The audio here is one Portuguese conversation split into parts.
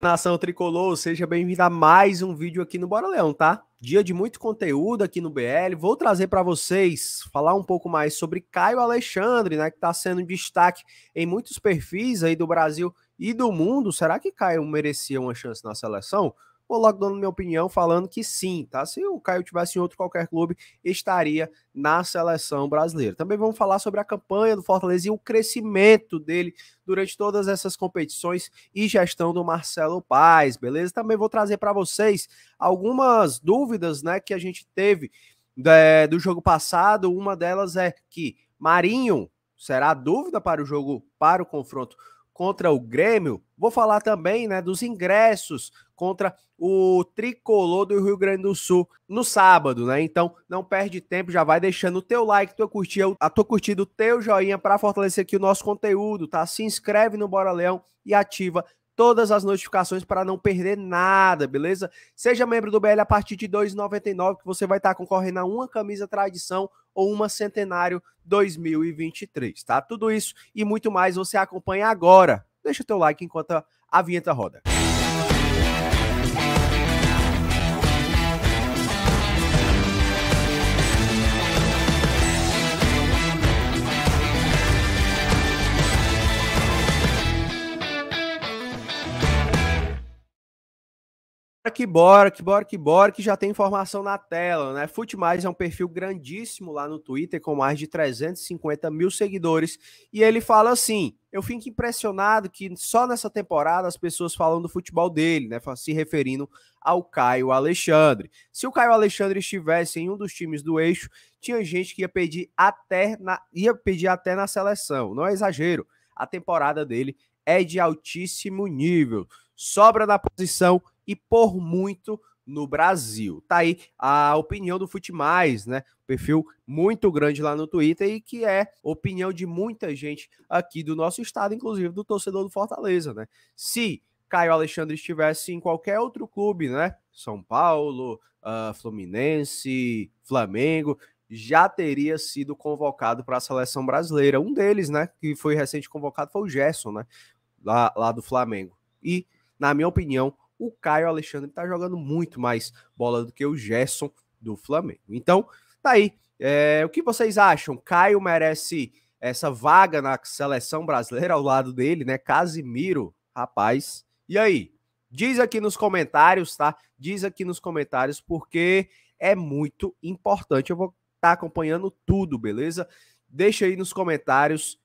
Nação Tricolor, seja bem-vindo a mais um vídeo aqui no Bora Leão, tá? Dia de muito conteúdo aqui no BL. Vou trazer para vocês falar um pouco mais sobre Caio Alexandre, né, que está sendo destaque em muitos perfis aí do Brasil e do mundo. Será que Caio merecia uma chance na seleção? Vou logo dando minha opinião falando que sim, tá? Se o Caio tivesse em outro qualquer clube, estaria na seleção brasileira. Também vamos falar sobre a campanha do Fortaleza e o crescimento dele durante todas essas competições e gestão do Marcelo Paes, beleza? Também vou trazer para vocês algumas dúvidas, né, que a gente teve é, do jogo passado. Uma delas é que Marinho será dúvida para o jogo, para o confronto contra o Grêmio. Vou falar também né, dos ingressos contra o Tricolor do Rio Grande do Sul no sábado, né? Então não perde tempo, já vai deixando o teu like, tua curtida, a tua curtida, o teu joinha para fortalecer aqui o nosso conteúdo, tá? Se inscreve no Bora Leão e ativa todas as notificações para não perder nada, beleza? Seja membro do BL a partir de R$ 2,99 que você vai estar tá concorrendo a uma camisa tradição ou uma centenário 2023, tá? Tudo isso e muito mais você acompanha agora. Deixa o teu like enquanto a vinheta roda. que bora, que bora, que bora, que já tem informação na tela, né? Fute Mais é um perfil grandíssimo lá no Twitter, com mais de 350 mil seguidores, e ele fala assim: eu fico impressionado que só nessa temporada as pessoas falam do futebol dele, né? Se referindo ao Caio Alexandre. Se o Caio Alexandre estivesse em um dos times do eixo, tinha gente que ia pedir até na, ia pedir até na seleção. Não é exagero. A temporada dele é de altíssimo nível. Sobra na posição e por muito no Brasil. Tá aí a opinião do Fute Mais, né? Perfil muito grande lá no Twitter e que é opinião de muita gente aqui do nosso estado, inclusive do torcedor do Fortaleza, né? Se Caio Alexandre estivesse em qualquer outro clube, né? São Paulo, uh, Fluminense, Flamengo, já teria sido convocado para a seleção brasileira. Um deles, né, que foi recente convocado foi o Gerson, né, lá, lá do Flamengo. E, na minha opinião, o Caio Alexandre está jogando muito mais bola do que o Gerson do Flamengo. Então, tá aí. É, o que vocês acham? Caio merece essa vaga na seleção brasileira ao lado dele, né? Casimiro, rapaz. E aí? Diz aqui nos comentários, tá? Diz aqui nos comentários, porque é muito importante. Eu vou estar tá acompanhando tudo, beleza? Deixa aí nos comentários.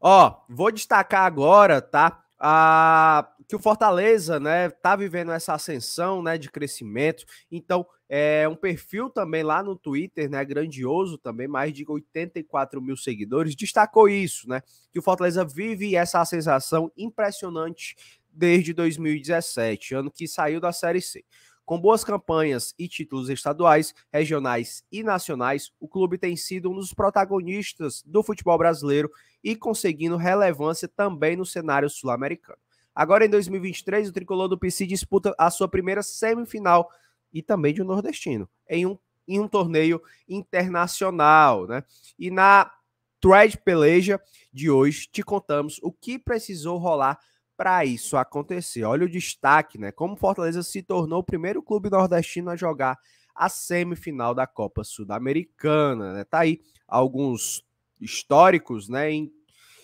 Ó, vou destacar agora, tá? A, que o Fortaleza, né, tá vivendo essa ascensão, né, de crescimento. Então, é um perfil também lá no Twitter, né, grandioso também, mais de 84 mil seguidores, destacou isso, né, que o Fortaleza vive essa sensação impressionante desde 2017, ano que saiu da Série C. Com boas campanhas e títulos estaduais, regionais e nacionais, o clube tem sido um dos protagonistas do futebol brasileiro e conseguindo relevância também no cenário sul-americano. Agora em 2023, o tricolor do PC disputa a sua primeira semifinal e também de um nordestino em um, em um torneio internacional, né? E na Thread Peleja de hoje te contamos o que precisou rolar para isso acontecer. Olha o destaque, né? Como Fortaleza se tornou o primeiro clube nordestino a jogar a semifinal da Copa Sudamericana americana né? Tá aí alguns históricos, né? Em,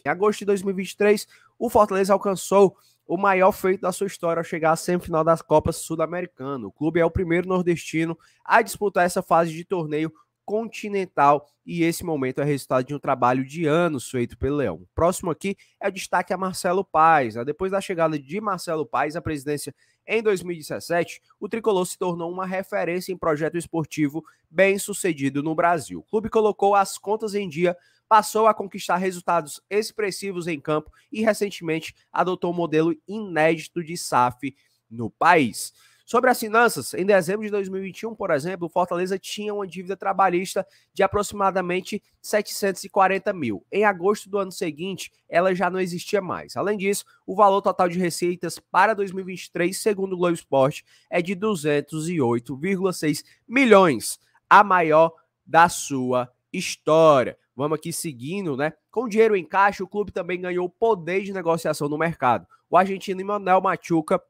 em agosto de 2023, o Fortaleza alcançou o maior feito da sua história ao chegar à semifinal das Copas Sul-Americana. O clube é o primeiro nordestino a disputar essa fase de torneio continental e esse momento é resultado de um trabalho de anos feito pelo Leão. Próximo aqui é o destaque a Marcelo Paes. Né? Depois da chegada de Marcelo Paes à presidência em 2017, o tricolor se tornou uma referência em projeto esportivo bem sucedido no Brasil. O clube colocou as contas em dia passou a conquistar resultados expressivos em campo e recentemente adotou um modelo inédito de SAF no país. Sobre as finanças, em dezembro de 2021, por exemplo, Fortaleza tinha uma dívida trabalhista de aproximadamente 740 mil. Em agosto do ano seguinte, ela já não existia mais. Além disso, o valor total de receitas para 2023, segundo o Globo Esporte, é de 208,6 milhões, a maior da sua história. Vamos aqui seguindo, né? Com dinheiro em caixa, o clube também ganhou poder de negociação no mercado. O argentino Emanuel Machuca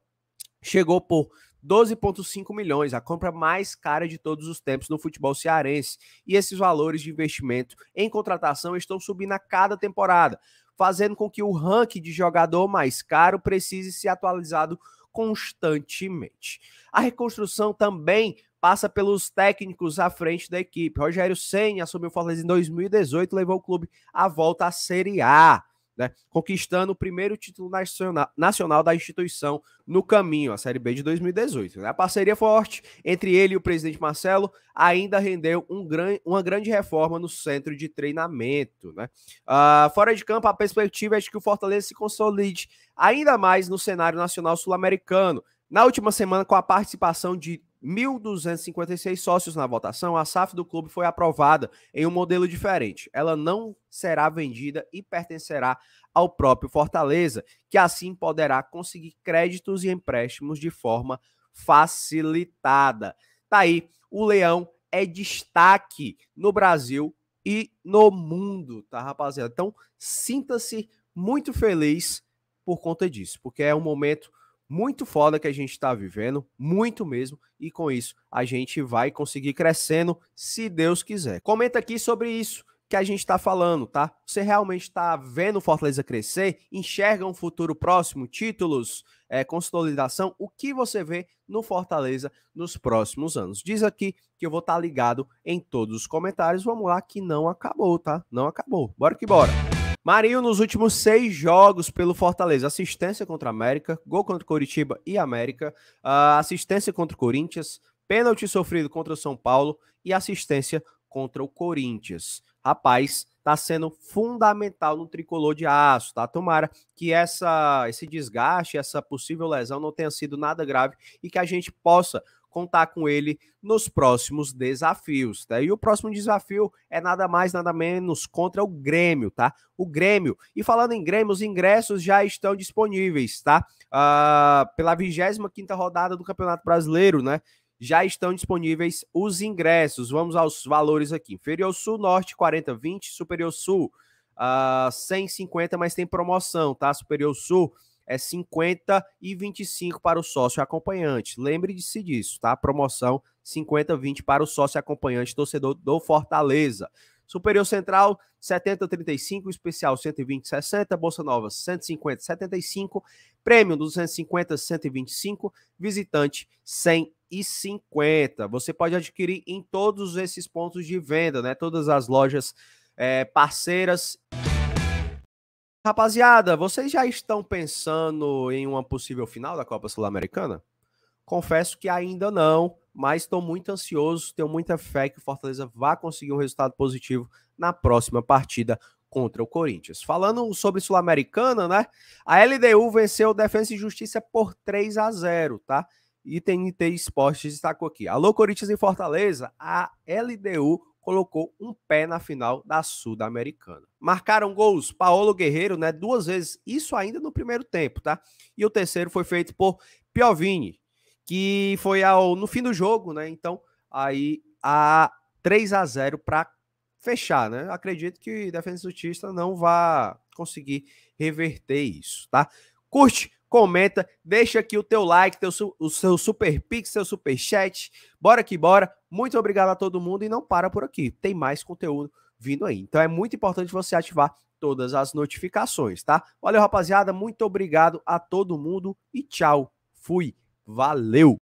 chegou por 12,5 milhões, a compra mais cara de todos os tempos no futebol cearense. E esses valores de investimento em contratação estão subindo a cada temporada, fazendo com que o ranking de jogador mais caro precise ser atualizado constantemente. A reconstrução também passa pelos técnicos à frente da equipe. Rogério Senna assumiu o Fortaleza em 2018 levou o clube à volta à Série A. Né, conquistando o primeiro título nacional, nacional, da instituição no caminho, a Série B de 2018. Né. A parceria forte entre ele e o presidente Marcelo ainda rendeu um gran, uma grande reforma no centro de treinamento. Né? Uh, fora de campo, a perspectiva é de que o Fortaleza se consolide ainda mais no cenário nacional sul-americano. Na última semana, com a participação de 1.256 sócios na votação, a SAF do clube foi aprovada em um modelo diferente. Ela não será vendida e pertencerá ao próprio Fortaleza, que assim poderá conseguir créditos e empréstimos de forma facilitada. Tá aí, o Leão é destaque no Brasil e no mundo, tá, rapaziada? Então, sinta-se muito feliz por conta disso, porque é um momento muito foda que a gente está vivendo, muito mesmo, e com isso a gente vai conseguir crescendo, se Deus quiser. Comenta aqui sobre isso que a gente está falando, tá? Você realmente está vendo Fortaleza crescer? Enxerga um futuro próximo? Títulos, é, consolidação? O que você vê no Fortaleza nos próximos anos? Diz aqui que eu vou estar tá ligado em todos os comentários. Vamos lá, que não acabou, tá? Não acabou. Bora que bora! Marinho nos últimos seis jogos pelo Fortaleza. Assistência contra a América, gol contra Coritiba e América, ah, assistência contra o Corinthians, pênalti sofrido contra o São Paulo e assistência contra o Corinthians. Rapaz, tá sendo fundamental no tricolor de aço, tá? Tomara que essa, esse desgaste, essa possível lesão não tenha sido nada grave e que a gente possa contar com ele nos próximos desafios, tá? E o próximo desafio é nada mais, nada menos contra o Grêmio, tá? O Grêmio. E falando em Grêmio, os ingressos já estão disponíveis, tá? Uh, pela 25 rodada do Campeonato Brasileiro, né? já estão disponíveis os ingressos. Vamos aos valores aqui. Inferior Sul, Norte, 40, 20. Superior Sul, uh, ah, 150, mas tem promoção, tá? Superior Sul, é 50 e 25 para o sócio acompanhante. Lembre-se disso, tá? Promoção 50 20 para o sócio acompanhante torcedor do Fortaleza. Superior Central 70 35, especial 120 60, Bolsa Nova 150 75, Prêmio 250 125, visitante 150. Você pode adquirir em todos esses pontos de venda, né? Todas as lojas é, parceiras. Rapaziada, vocês já estão pensando em uma possível final da Copa Sul-Americana? Confesso que ainda não, mas estou muito ansioso, tenho muita fé que o Fortaleza vá conseguir um resultado positivo na próxima partida contra o Corinthians. Falando sobre Sul-Americana, né? A LDU venceu Defensa e Justiça por 3 a 0, tá? E TNT Esportes destacou aqui. Alô, Corinthians em Fortaleza, a LDU colocou um pé na final da Sul-Americana. Marcaram gols Paulo Guerreiro, né, duas vezes, isso ainda no primeiro tempo, tá? E o terceiro foi feito por Piovini, que foi ao no fim do jogo, né? Então, aí a 3 a 0 para fechar, né? Acredito que Defesa Sutista não vá conseguir reverter isso, tá? Curte comenta, deixa aqui o teu like, teu, o seu super pix, seu super chat. Bora que bora. Muito obrigado a todo mundo e não para por aqui. Tem mais conteúdo vindo aí. Então é muito importante você ativar todas as notificações, tá? Valeu, rapaziada. Muito obrigado a todo mundo e tchau. Fui. Valeu.